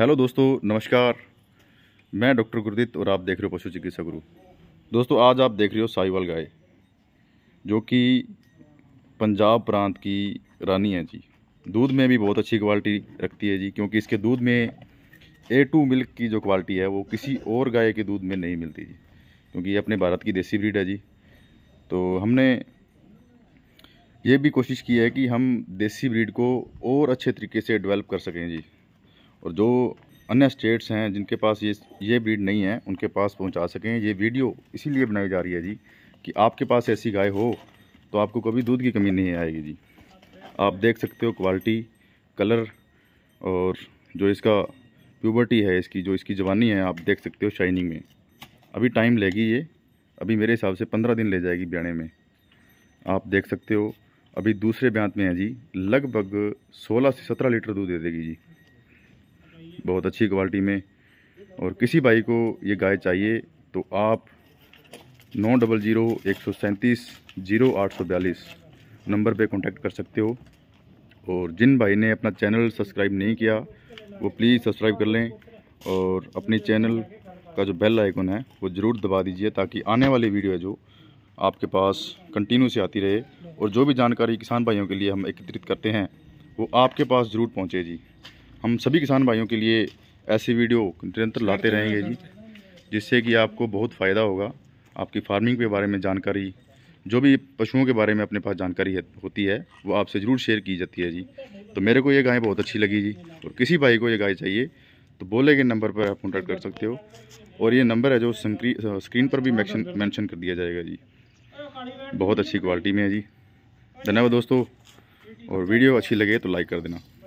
hello दोस्तों नमस्कार मैं डॉक्टर गुरदित और आप देख रहे हो पशु चिकित्सा गुरु दोस्तों आज आप देख रहे हो साहिवाल गाय जो कि पंजाब प्रांत की रानी है जी दूध में भी बहुत अच्छी क्वालिटी रखती है जी क्योंकि इसके दूध में ए टू मिल्क की जो क्वालिटी है वो किसी और गाय के दूध में नहीं मिलती जी क्योंकि ये अपने भारत की देसी ब्रीड है जी तो हमने ये भी कोशिश की है कि हम देसी ब्रीड को और अच्छे तरीके से डेवलप कर सकें जी और जो अन्य स्टेट्स हैं जिनके पास ये ये ब्रीड नहीं है उनके पास पहुंचा सकें ये वीडियो इसीलिए बनाई जा रही है जी कि आपके पास ऐसी गाय हो तो आपको कभी दूध की कमी नहीं आएगी जी आप देख सकते हो क्वालिटी कलर और जो इसका प्यूबर्टी है इसकी जो इसकी जवानी है आप देख सकते हो शाइनिंग में अभी टाइम लेगी ये अभी मेरे हिसाब से पंद्रह दिन ले जाएगी ब्याणे में आप देख सकते हो अभी दूसरे ब्यांत में है जी लगभग सोलह से सत्रह लीटर दूध दे देगी जी बहुत अच्छी क्वालिटी में और किसी भाई को ये गाय चाहिए तो आप नौ डबल ज़ीरो एक सौ सैंतीस जीरो आठ सौ बयालीस नंबर पे कांटेक्ट कर सकते हो और जिन भाई ने अपना चैनल सब्सक्राइब नहीं किया वो प्लीज़ सब्सक्राइब कर लें और अपने चैनल का जो बेल आइकन है वो ज़रूर दबा दीजिए ताकि आने वाली वीडियो है जो आपके पास कंटिन्यू से आती रहे और जो भी जानकारी किसान भाइयों के लिए हम एकत्रित करते हैं वो आपके पास ज़रूर पहुँचे जी हम सभी किसान भाइयों के लिए ऐसी वीडियो निरंतर लाते रहेंगे जी जिससे कि आपको बहुत फ़ायदा होगा आपकी फार्मिंग के बारे में जानकारी जो भी पशुओं के बारे में अपने पास जानकारी है, होती है वो आपसे ज़रूर शेयर की जाती है जी तो मेरे को ये गाय बहुत अच्छी लगी जी और किसी भाई को ये गाय चाहिए तो बोले गए नंबर पर आप कॉन्टैक्ट कर सकते हो और ये नंबर है जो स्क्रीन पर भी मैंशन कर दिया जाएगा जी बहुत अच्छी क्वालिटी में है जी धन्यवाद दोस्तों और वीडियो अच्छी लगे तो लाइक कर देना